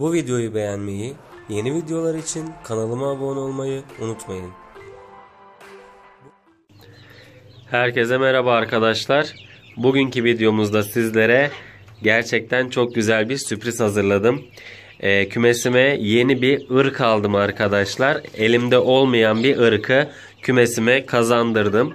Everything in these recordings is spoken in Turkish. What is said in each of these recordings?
Bu videoyu beğenmeyi, yeni videolar için kanalıma abone olmayı unutmayın. Herkese merhaba arkadaşlar. Bugünkü videomuzda sizlere gerçekten çok güzel bir sürpriz hazırladım. E, kümesime yeni bir ırk aldım arkadaşlar. Elimde olmayan bir ırkı kümesime kazandırdım.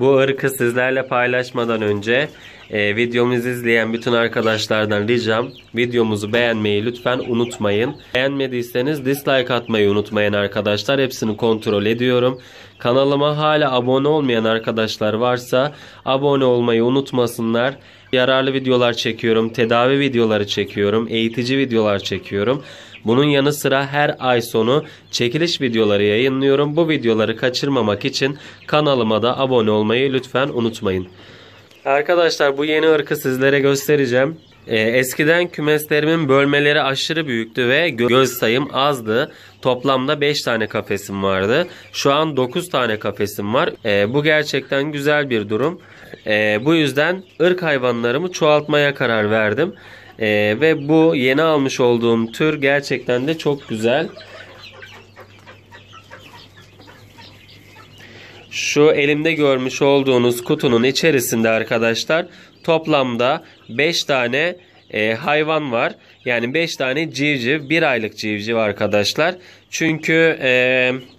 Bu ırkı sizlerle paylaşmadan önce e, videomuzu izleyen bütün arkadaşlardan ricam videomuzu beğenmeyi lütfen unutmayın. Beğenmediyseniz dislike atmayı unutmayın arkadaşlar. Hepsini kontrol ediyorum. Kanalıma hala abone olmayan arkadaşlar varsa abone olmayı unutmasınlar. Yararlı videolar çekiyorum, tedavi videoları çekiyorum, eğitici videolar çekiyorum. Bunun yanı sıra her ay sonu çekiliş videoları yayınlıyorum. Bu videoları kaçırmamak için kanalıma da abone olmayı lütfen unutmayın. Arkadaşlar bu yeni ırkı sizlere göstereceğim. Ee, eskiden kümeslerimin bölmeleri aşırı büyüktü ve göz sayım azdı. Toplamda 5 tane kafesim vardı. Şu an 9 tane kafesim var. Ee, bu gerçekten güzel bir durum. Ee, bu yüzden ırk hayvanlarımı çoğaltmaya karar verdim. E, ve bu yeni almış olduğum tür gerçekten de çok güzel. Şu elimde görmüş olduğunuz kutunun içerisinde arkadaşlar toplamda 5 tane e, hayvan var. Yani 5 tane civciv, 1 aylık civciv arkadaşlar. Çünkü e,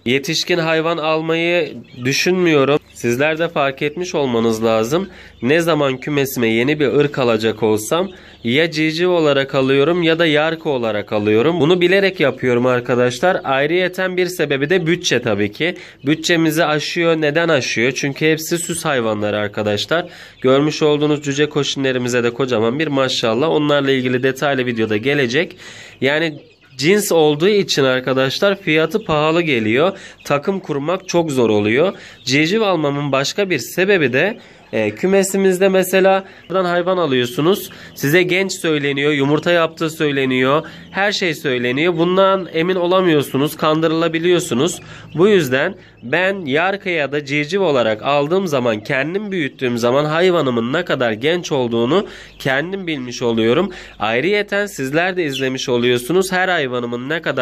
yetişkin hayvan almayı düşünmüyorum. Sizler de fark etmiş olmanız lazım. Ne zaman kümesime yeni bir ırk alacak olsam ya cici olarak alıyorum ya da yarko olarak alıyorum. Bunu bilerek yapıyorum arkadaşlar. Ayrıyeten bir sebebi de bütçe tabii ki. Bütçemizi aşıyor. Neden aşıyor? Çünkü hepsi süs hayvanları arkadaşlar. Görmüş olduğunuz cüce koşinlerimize de kocaman bir maşallah. Onlarla ilgili detaylı videoda gelecek. Yani Cins olduğu için arkadaşlar fiyatı pahalı geliyor. Takım kurmak çok zor oluyor. Civciv almamın başka bir sebebi de e, kümesimizde mesela buradan hayvan alıyorsunuz. Size genç söyleniyor, yumurta yaptığı söyleniyor, her şey söyleniyor. Bundan emin olamıyorsunuz, kandırılabiliyorsunuz. Bu yüzden ben yarkı ya da civciv olarak aldığım zaman, kendim büyüttüğüm zaman hayvanımın ne kadar genç olduğunu kendim bilmiş oluyorum. Ayrıyeten sizler de izlemiş oluyorsunuz. Her hayvanımın ne kadar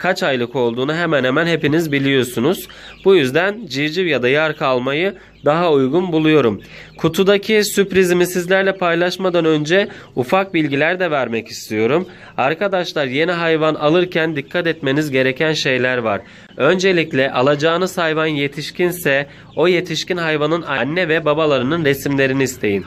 kaç aylık olduğunu hemen hemen hepiniz biliyorsunuz. Bu yüzden civciv ya da yarka almayı daha uygun buluyorum. Kutudaki sürprizimi sizlerle paylaşmadan önce ufak bilgiler de vermek istiyorum. Arkadaşlar yeni hayvan alırken dikkat etmeniz gereken şeyler var. Öncelikle alacağınız hayvan yetişkinse o yetişkin hayvanın anne ve babalarının resimlerini isteyin.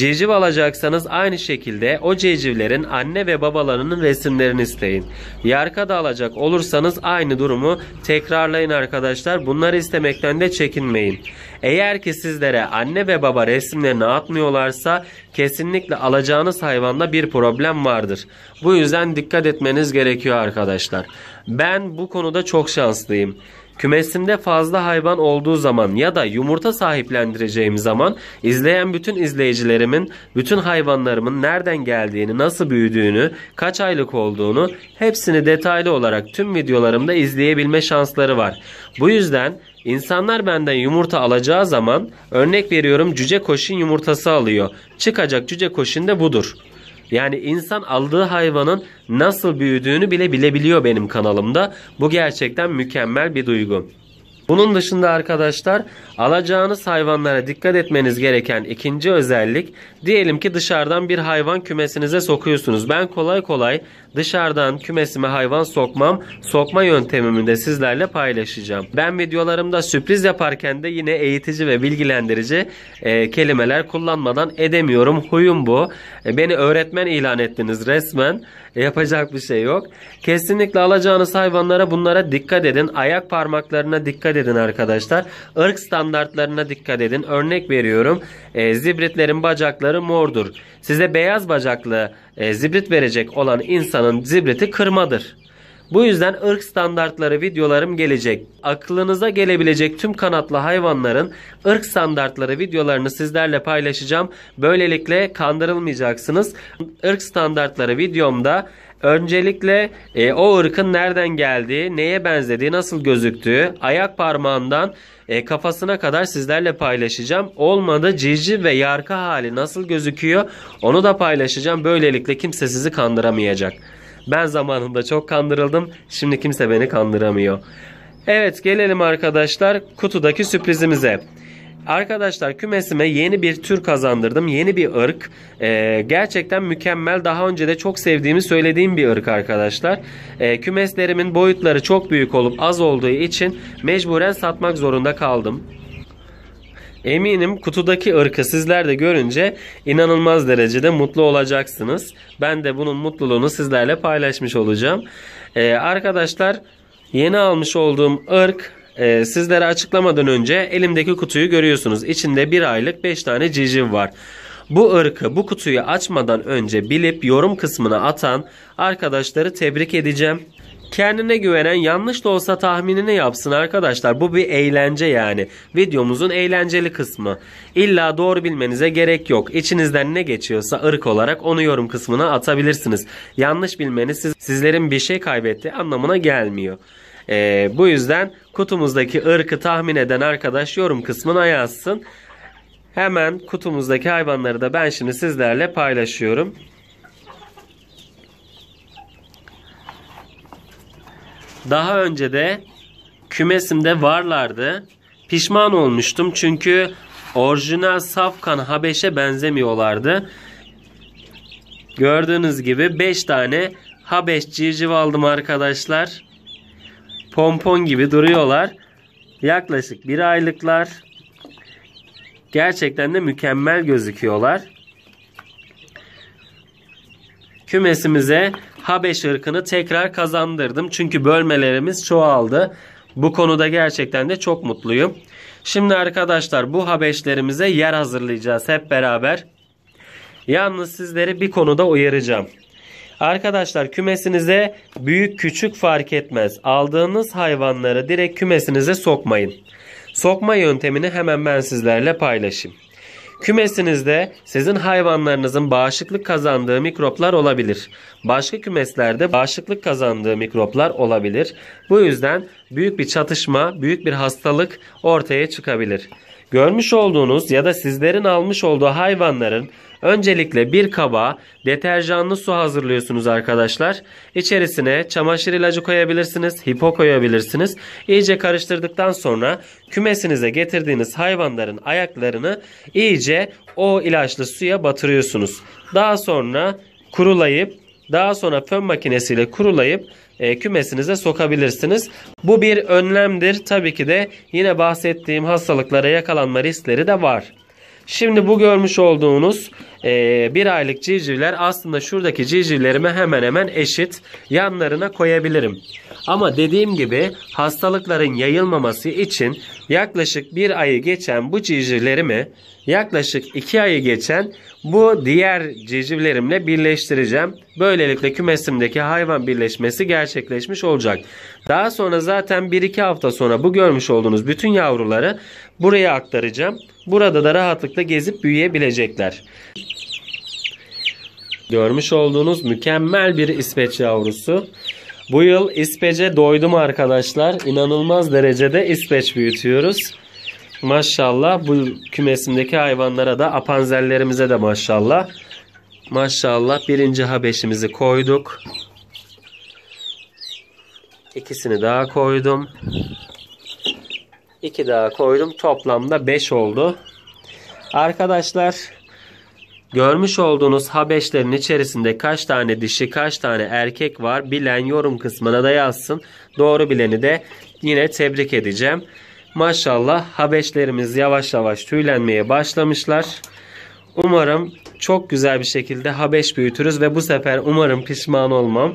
Civciv alacaksanız aynı şekilde o civcivlerin anne ve babalarının resimlerini isteyin. Yarka da alacak olursanız aynı durumu tekrarlayın arkadaşlar. Bunları istemekten de çekinmeyin. Eğer ki sizlere anne ve baba resimlerini atmıyorlarsa kesinlikle alacağınız hayvanda bir problem vardır. Bu yüzden dikkat etmeniz gerekiyor arkadaşlar. Ben bu konuda çok şanslıyım. Kümesimde fazla hayvan olduğu zaman ya da yumurta sahiplendireceğim zaman izleyen bütün izleyicilerimin bütün hayvanlarımın nereden geldiğini, nasıl büyüdüğünü, kaç aylık olduğunu hepsini detaylı olarak tüm videolarımda izleyebilme şansları var. Bu yüzden insanlar benden yumurta alacağı zaman örnek veriyorum cüce koşun yumurtası alıyor. Çıkacak cüce koşun de budur. Yani insan aldığı hayvanın nasıl büyüdüğünü bile bilebiliyor benim kanalımda. Bu gerçekten mükemmel bir duygu. Bunun dışında arkadaşlar alacağınız hayvanlara dikkat etmeniz gereken ikinci özellik diyelim ki dışarıdan bir hayvan kümesinize sokuyorsunuz. Ben kolay kolay Dışarıdan kümesime hayvan sokmam, sokma yöntemimi de sizlerle paylaşacağım. Ben videolarımda sürpriz yaparken de yine eğitici ve bilgilendirici e, kelimeler kullanmadan edemiyorum. Huyum bu. E, beni öğretmen ilan ettiniz resmen. E, yapacak bir şey yok. Kesinlikle alacağınız hayvanlara bunlara dikkat edin. Ayak parmaklarına dikkat edin arkadaşlar. Irk standartlarına dikkat edin. Örnek veriyorum. E, zibritlerin bacakları mordur. Size beyaz bacaklı e, zibrit verecek olan insan insanın zibreti kırmadır. Bu yüzden ırk standartları videolarım gelecek. Aklınıza gelebilecek tüm kanatlı hayvanların ırk standartları videolarını sizlerle paylaşacağım. Böylelikle kandırılmayacaksınız. Irk standartları videomda Öncelikle e, o ırkın nereden geldiği, neye benzediği, nasıl gözüktüğü, ayak parmağından e, kafasına kadar sizlerle paylaşacağım. Olmadı cici ve yarka hali nasıl gözüküyor onu da paylaşacağım. Böylelikle kimse sizi kandıramayacak. Ben zamanında çok kandırıldım. Şimdi kimse beni kandıramıyor. Evet gelelim arkadaşlar kutudaki sürprizimize. Arkadaşlar kümesime yeni bir tür kazandırdım. Yeni bir ırk. Ee, gerçekten mükemmel. Daha önce de çok sevdiğimi söylediğim bir ırk arkadaşlar. Ee, kümeslerimin boyutları çok büyük olup az olduğu için mecburen satmak zorunda kaldım. Eminim kutudaki ırkı sizler de görünce inanılmaz derecede mutlu olacaksınız. Ben de bunun mutluluğunu sizlerle paylaşmış olacağım. Ee, arkadaşlar yeni almış olduğum ırk e, sizlere açıklamadan önce elimdeki kutuyu görüyorsunuz. İçinde bir aylık 5 tane civciv var. Bu ırkı bu kutuyu açmadan önce bilip yorum kısmına atan arkadaşları tebrik edeceğim. Kendine güvenen yanlış da olsa tahminini yapsın arkadaşlar. Bu bir eğlence yani. Videomuzun eğlenceli kısmı. İlla doğru bilmenize gerek yok. İçinizden ne geçiyorsa ırk olarak onu yorum kısmına atabilirsiniz. Yanlış bilmeniz siz, sizlerin bir şey kaybettiği anlamına gelmiyor. Ee, bu yüzden kutumuzdaki ırkı tahmin eden arkadaş yorum kısmına yazsın. Hemen kutumuzdaki hayvanları da ben şimdi sizlerle paylaşıyorum. Daha önce de kümesimde varlardı. Pişman olmuştum çünkü orijinal safkan Habeş'e benzemiyorlardı. Gördüğünüz gibi 5 tane Habeş civciv aldım arkadaşlar. Pompon gibi duruyorlar. Yaklaşık 1 aylıklar. Gerçekten de mükemmel gözüküyorlar. Kümesimize Habeş ırkını tekrar kazandırdım. Çünkü bölmelerimiz çoğaldı. Bu konuda gerçekten de çok mutluyum. Şimdi arkadaşlar bu Habeşlerimize yer hazırlayacağız hep beraber. Yalnız sizleri bir konuda uyaracağım. Arkadaşlar kümesinize büyük küçük fark etmez. Aldığınız hayvanları direkt kümesinize sokmayın. Sokma yöntemini hemen ben sizlerle paylaşayım. Kümesinizde sizin hayvanlarınızın bağışıklık kazandığı mikroplar olabilir. Başka kümeslerde bağışıklık kazandığı mikroplar olabilir. Bu yüzden büyük bir çatışma, büyük bir hastalık ortaya çıkabilir. Görmüş olduğunuz ya da sizlerin almış olduğu hayvanların öncelikle bir kaba deterjanlı su hazırlıyorsunuz arkadaşlar. İçerisine çamaşır ilacı koyabilirsiniz, hipo koyabilirsiniz. İyice karıştırdıktan sonra kümesinize getirdiğiniz hayvanların ayaklarını iyice o ilaçlı suya batırıyorsunuz. Daha sonra kurulayıp daha sonra fön makinesiyle kurulayıp e, kümesinize sokabilirsiniz. Bu bir önlemdir. Tabii ki de yine bahsettiğim hastalıklara yakalanma riskleri de var. Şimdi bu görmüş olduğunuz e, bir aylık civcivler aslında şuradaki civcivlerime hemen hemen eşit yanlarına koyabilirim. Ama dediğim gibi hastalıkların yayılmaması için yaklaşık bir ayı geçen bu civcivlerimi yaklaşık iki ayı geçen bu diğer civcivlerimle birleştireceğim. Böylelikle kümesimdeki hayvan birleşmesi gerçekleşmiş olacak. Daha sonra zaten 1-2 hafta sonra bu görmüş olduğunuz bütün yavruları buraya aktaracağım. Burada da rahatlıkla gezip büyüyebilecekler. Görmüş olduğunuz mükemmel bir İsveç yavrusu. Bu yıl İspeç'e doydum arkadaşlar. İnanılmaz derecede İspeç büyütüyoruz. Maşallah bu kümesimdeki hayvanlara da apanzellerimize de maşallah. Maşallah birinci habeşimizi koyduk. İkisini daha koydum. İki daha koydum. Toplamda beş oldu. Arkadaşlar Görmüş olduğunuz habeşlerin içerisinde kaç tane dişi kaç tane erkek var bilen yorum kısmına da yazsın. Doğru bileni de yine tebrik edeceğim. Maşallah habeşlerimiz yavaş yavaş tüylenmeye başlamışlar. Umarım çok güzel bir şekilde habeş büyütürüz ve bu sefer umarım pişman olmam.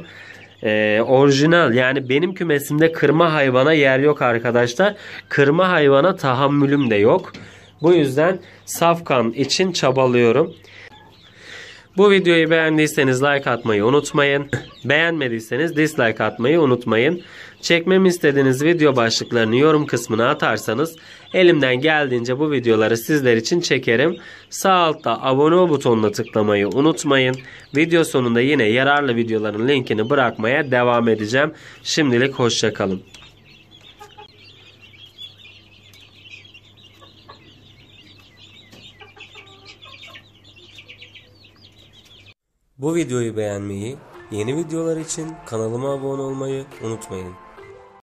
Ee, orijinal yani benim kümesimde kırma hayvana yer yok arkadaşlar. Kırma hayvana tahammülüm de yok. Bu yüzden Safkan için çabalıyorum. Bu videoyu beğendiyseniz like atmayı unutmayın. Beğenmediyseniz dislike atmayı unutmayın. Çekmemi istediğiniz video başlıklarını yorum kısmına atarsanız elimden geldiğince bu videoları sizler için çekerim. Sağ altta abone ol butonuna tıklamayı unutmayın. Video sonunda yine yararlı videoların linkini bırakmaya devam edeceğim. Şimdilik hoşçakalın. Bu videoyu beğenmeyi, yeni videolar için kanalıma abone olmayı unutmayın.